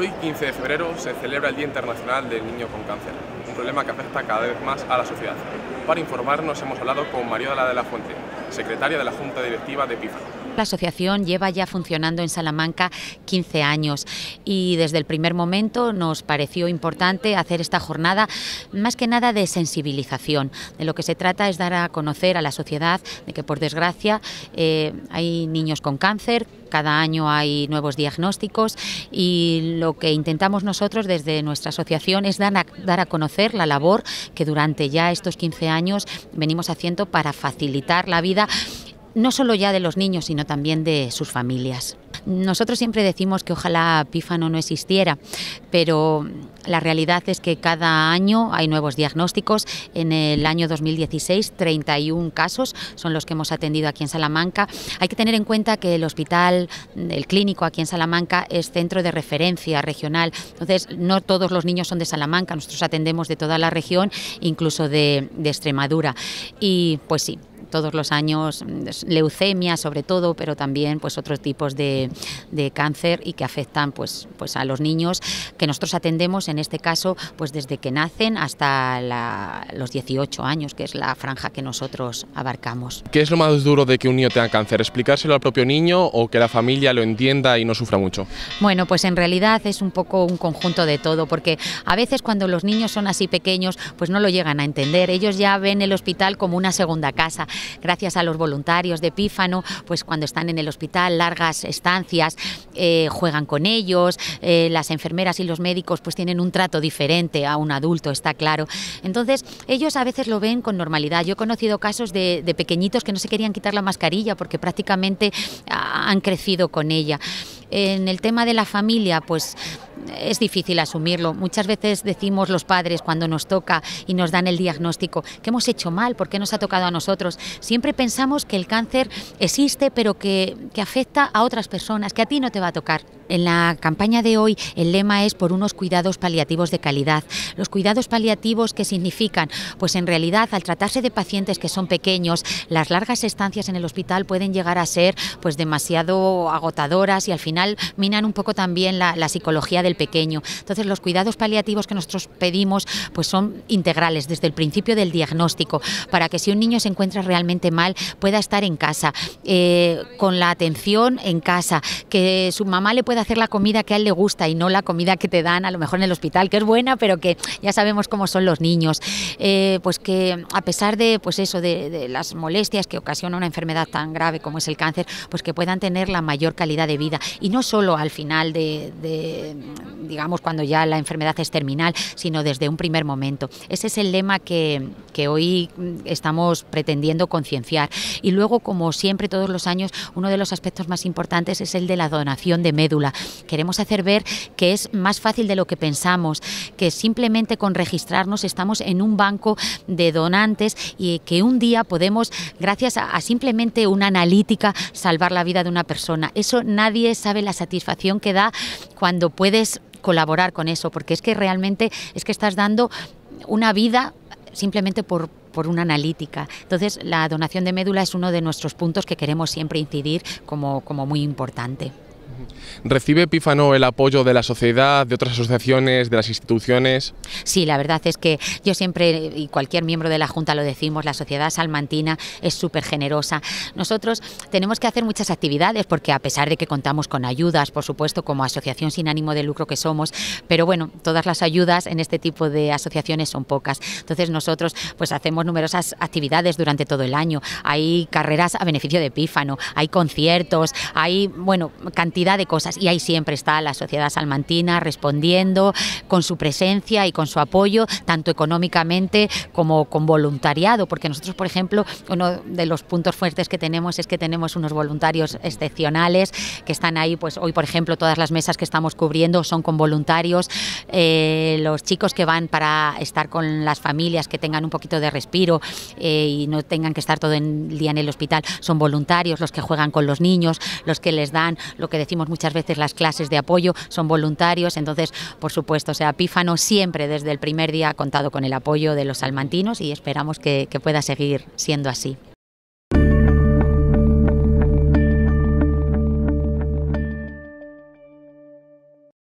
Hoy, 15 de febrero, se celebra el Día Internacional del Niño con Cáncer, un problema que afecta cada vez más a la sociedad. Para informarnos hemos hablado con la de la Fuente, secretaria de la Junta Directiva de PIFA. La asociación lleva ya funcionando en Salamanca 15 años y desde el primer momento nos pareció importante hacer esta jornada más que nada de sensibilización. De lo que se trata es dar a conocer a la sociedad de que por desgracia eh, hay niños con cáncer, cada año hay nuevos diagnósticos y lo que intentamos nosotros desde nuestra asociación es dar a, dar a, conocer la labor que durante ya estos 15 años venimos haciendo para facilitar la vida no solo ya de los niños, sino también de sus familias. Nosotros siempre decimos que ojalá Pífano no existiera, pero la realidad es que cada año hay nuevos diagnósticos. En el año 2016, 31 casos son los que hemos atendido aquí en Salamanca. Hay que tener en cuenta que el hospital, el clínico aquí en Salamanca, es centro de referencia regional. Entonces, no todos los niños son de Salamanca, nosotros atendemos de toda la región, incluso de, Extremadura. Y pues sí, todos los años mm, leucemia sobre todo, pero también pues otros tipos de, cáncer y que afectan pues, pues a los niños que nosotros atendemos en este caso pues desde que nacen hasta los 18 años, que es la franja que nosotros abarcamos. ¿Qué es lo más duro de que un niño tenga cáncer? ¿Explicárselo al propio niño o que la familia lo entienda y no sufra mucho? Bueno, pues en realidad es un poco un conjunto de todo, porque a veces cuando los niños son así pequeños, pues no lo llegan a entender. Ellos ya ven el hospital como una segunda casa gracias a los voluntarios de Pífano, pues cuando están en el hospital, largas estancias, eh, juegan con ellos, eh, las enfermeras y los médicos pues tienen un trato diferente a un adulto, está claro. Entonces, ellos a veces lo ven con normalidad. Yo he conocido casos de, de pequeñitos que no se querían quitar la mascarilla porque prácticamente han crecido con ella. En el tema de la familia, pues es difícil asumirlo. Muchas veces decimos los padres cuando nos toca y nos dan el diagnóstico, que hemos hecho mal? porque nos ha tocado a nosotros? Siempre pensamos que el cáncer existe, pero que, que afecta a otras personas, que a ti no te va a tocar. En la campaña de hoy el lema es por unos cuidados paliativos de calidad. Los cuidados paliativos que significan, pues en realidad al tratarse de pacientes que son pequeños, las largas estancias en el hospital pueden llegar a ser pues demasiado agotadoras y al final minan un poco también la, la psicología del pequeño. Entonces, los cuidados paliativos que nosotros pedimos pues son integrales desde el principio del diagnóstico, para que si un niño se encuentra realmente mal, pueda estar en casa, eh, con la atención en casa, que su mamá le pueda hacer la comida que a él le gusta y no la comida que te dan a lo mejor en el hospital, que es buena, pero que ya sabemos cómo son los niños. Eh, pues que a pesar de pues eso, de, las molestias que ocasiona una enfermedad tan grave como es el cáncer, pues que puedan tener la mayor calidad de vida. Y no solo al final de, de, digamos, cuando ya la enfermedad es terminal, sino desde un primer momento. Ese es el lema que, que hoy estamos pretendiendo concienciar. Y luego, como siempre, todos los años, uno de los aspectos más importantes es el de la donación de médula. Queremos hacer ver que es más fácil de lo que pensamos, que simplemente con registrarnos estamos en un banco de donantes y que un día podemos, gracias a, a simplemente una analítica, salvar la vida de una persona. Eso nadie sabe la satisfacción que da cuando puedes colaborar con eso, porque es que realmente es que estás dando una vida simplemente por, por una analítica. Entonces, la donación de médula es uno de nuestros puntos que queremos siempre incidir como, como muy importante. ¿Recibe Pífano el apoyo de la sociedad, de otras asociaciones, de las instituciones? Sí, la verdad es que yo siempre, y cualquier miembro de la Junta lo decimos, la sociedad salmantina es súper generosa. Nosotros tenemos que hacer muchas actividades porque a pesar de que contamos con ayudas, por supuesto, como asociación sin ánimo de lucro que somos, pero bueno, todas las ayudas en este tipo de asociaciones son pocas. Entonces nosotros pues hacemos numerosas actividades durante todo el año. Hay carreras a beneficio de Pífano, hay conciertos, hay, bueno, cantidad de cosas. Y ahí siempre está la sociedad salmantina respondiendo con su presencia y con su apoyo, tanto económicamente como con voluntariado, porque nosotros, por ejemplo, uno de los puntos fuertes que tenemos es que tenemos unos voluntarios excepcionales que están ahí, pues hoy, por ejemplo, todas las mesas que estamos cubriendo son con voluntarios, eh, los chicos que van para estar con las familias, que tengan un poquito de respiro eh, y no tengan que estar todo el día en el hospital, son voluntarios, los que juegan con los niños, los que les dan lo que decimos muchas veces, las clases de apoyo son voluntarios, entonces, por supuesto, sea, Pífano siempre desde el primer día ha contado con el apoyo de los salmantinos y esperamos que pueda seguir siendo así.